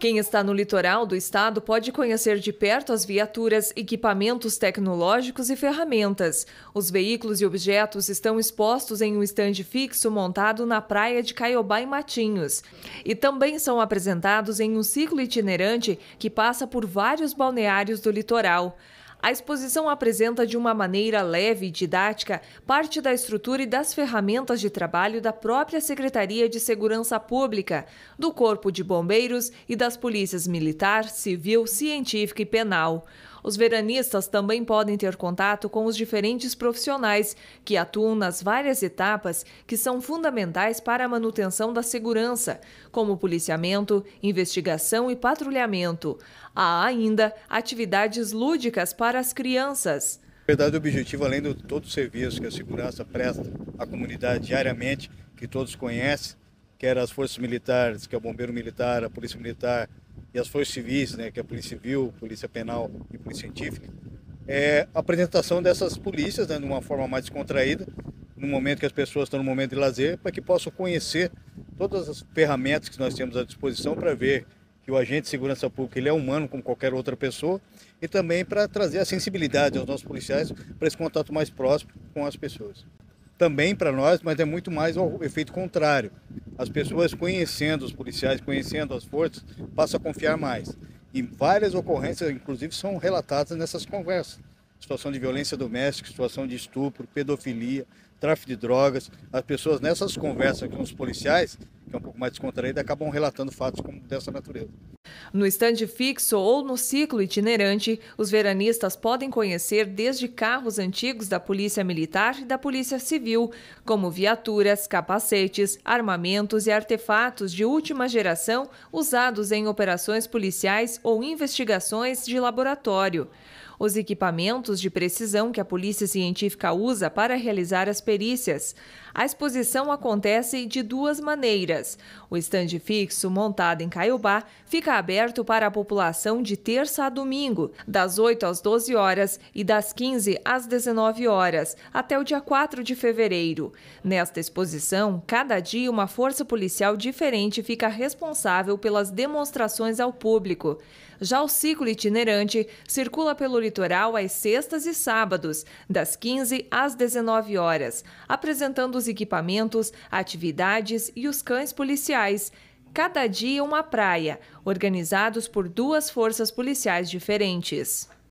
Quem está no litoral do estado pode conhecer de perto as viaturas, equipamentos tecnológicos e ferramentas. Os veículos e objetos estão expostos em um estande fixo montado na praia de Caiobá e Matinhos. E também são apresentados em um ciclo itinerante que passa por vários balneários do litoral. A exposição apresenta de uma maneira leve e didática parte da estrutura e das ferramentas de trabalho da própria Secretaria de Segurança Pública, do Corpo de Bombeiros e das Polícias Militar, Civil, Científica e Penal. Os veranistas também podem ter contato com os diferentes profissionais que atuam nas várias etapas que são fundamentais para a manutenção da segurança, como policiamento, investigação e patrulhamento. Há ainda atividades lúdicas para as crianças. Na verdade, o objetivo, além de todo o serviço que a segurança presta à comunidade diariamente, que todos conhecem, quer as forças militares, que é o bombeiro militar, a polícia militar, e as forças civis, né, que é a Polícia Civil, Polícia Penal e Polícia Científica, é a apresentação dessas polícias né, de uma forma mais descontraída, no momento que as pessoas estão no momento de lazer, para que possam conhecer todas as ferramentas que nós temos à disposição para ver que o agente de segurança pública ele é humano como qualquer outra pessoa e também para trazer a sensibilidade aos nossos policiais para esse contato mais próximo com as pessoas também para nós, mas é muito mais o efeito contrário. As pessoas conhecendo os policiais, conhecendo as forças, passam a confiar mais. E várias ocorrências, inclusive, são relatadas nessas conversas. Situação de violência doméstica, situação de estupro, pedofilia, tráfico de drogas. As pessoas nessas conversas com os policiais, que é um pouco mais descontraído acabam relatando fatos como dessa natureza. No estande fixo ou no ciclo itinerante, os veranistas podem conhecer desde carros antigos da Polícia Militar e da Polícia Civil, como viaturas, capacetes, armamentos e artefatos de última geração usados em operações policiais ou investigações de laboratório os equipamentos de precisão que a polícia científica usa para realizar as perícias. A exposição acontece de duas maneiras. O estande fixo, montado em Caiobá, fica aberto para a população de terça a domingo, das 8 às 12 horas e das 15 às 19 horas, até o dia 4 de fevereiro. Nesta exposição, cada dia uma força policial diferente fica responsável pelas demonstrações ao público. Já o ciclo itinerante circula pelo litoral às sextas e sábados, das 15 às 19 horas, apresentando os equipamentos, atividades e os cães policiais. Cada dia uma praia, organizados por duas forças policiais diferentes.